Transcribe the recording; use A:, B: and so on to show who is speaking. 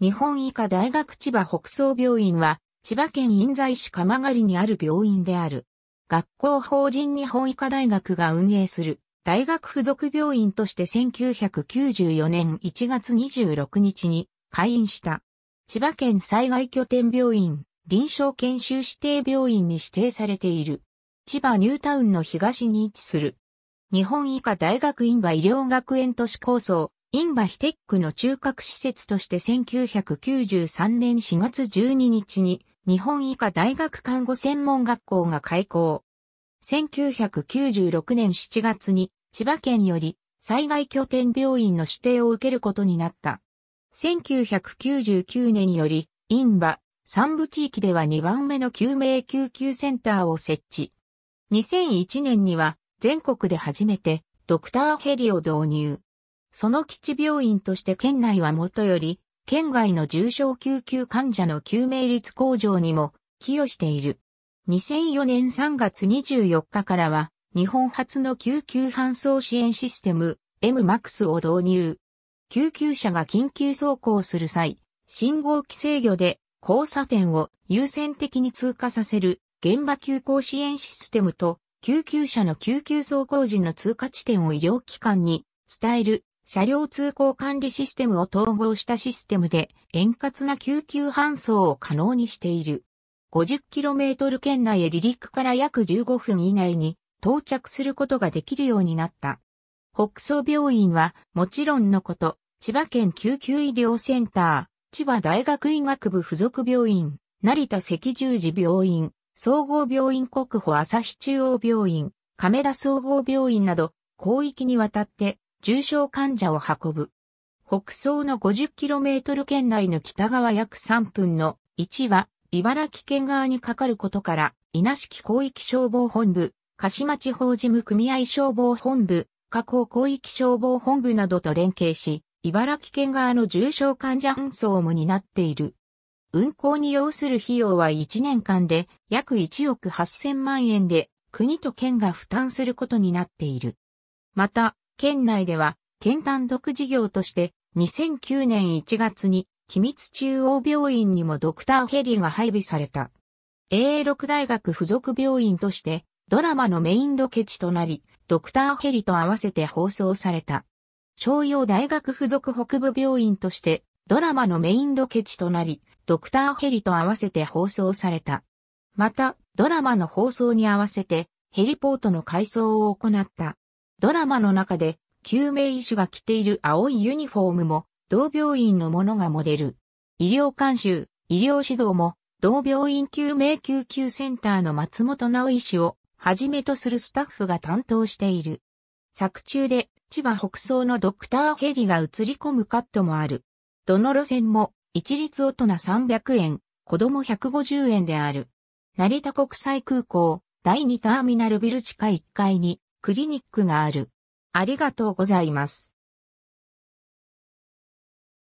A: 日本医科大学千葉北総病院は、千葉県印西市鎌狩にある病院である。学校法人日本医科大学が運営する大学附属病院として1994年1月26日に開院した。千葉県災害拠点病院、臨床研修指定病院に指定されている。千葉ニュータウンの東に位置する。日本医科大学院は医療学園都市構想、インバヒテックの中核施設として1993年4月12日に日本医科大学看護専門学校が開校。1996年7月に千葉県より災害拠点病院の指定を受けることになった。1999年より、インバ、三部地域では2番目の救命救急センターを設置。2001年には、全国で初めて、ドクターヘリを導入。その基地病院として県内はもとより、県外の重症救急患者の救命率向上にも寄与している。2004年3月24日からは、日本初の救急搬送支援システム MMAX を導入。救急車が緊急走行する際、信号機制御で交差点を優先的に通過させる現場急行支援システムと救急車の救急走行時の通過地点を医療機関に伝える車両通行管理システムを統合したシステムで円滑な救急搬送を可能にしている。50km 圏内へ離陸から約15分以内に到着することができるようになった。北総病院はもちろんのこと、千葉県救急医療センター、千葉大学医学部附属病院、成田赤十字病院、総合病院国保朝日中央病院、亀田総合病院など、広域にわたって重症患者を運ぶ。北総の 50km 圏内の北側約3分の1は茨城県側にかかることから、稲敷広域消防本部、鹿島地方事務組合消防本部、加工広域消防本部などと連携し、茨城県側の重症患者搬送も担っている。運行に要する費用は1年間で約1億8000万円で国と県が負担することになっている。また、県内では、県単独事業として、2009年1月に、君津中央病院にもドクターヘリが配備された。A6 大学附属病院として、ドラマのメインロケ地となり、ドクターヘリと合わせて放送された。商用大学附属北部病院として、ドラマのメインロケ地となり、ドクターヘリと合わせて放送された。また、ドラマの放送に合わせて、ヘリポートの改装を行った。ドラマの中で救命医師が着ている青いユニフォームも同病院のものがモデル。医療監修、医療指導も同病院救命救急センターの松本直医師をはじめとするスタッフが担当している。作中で千葉北総のドクターヘリが映り込むカットもある。どの路線も一律大人300円、子供150円である。成田国際空港第2ターミナルビル地下1階にクリニックがある。ありがとうございます。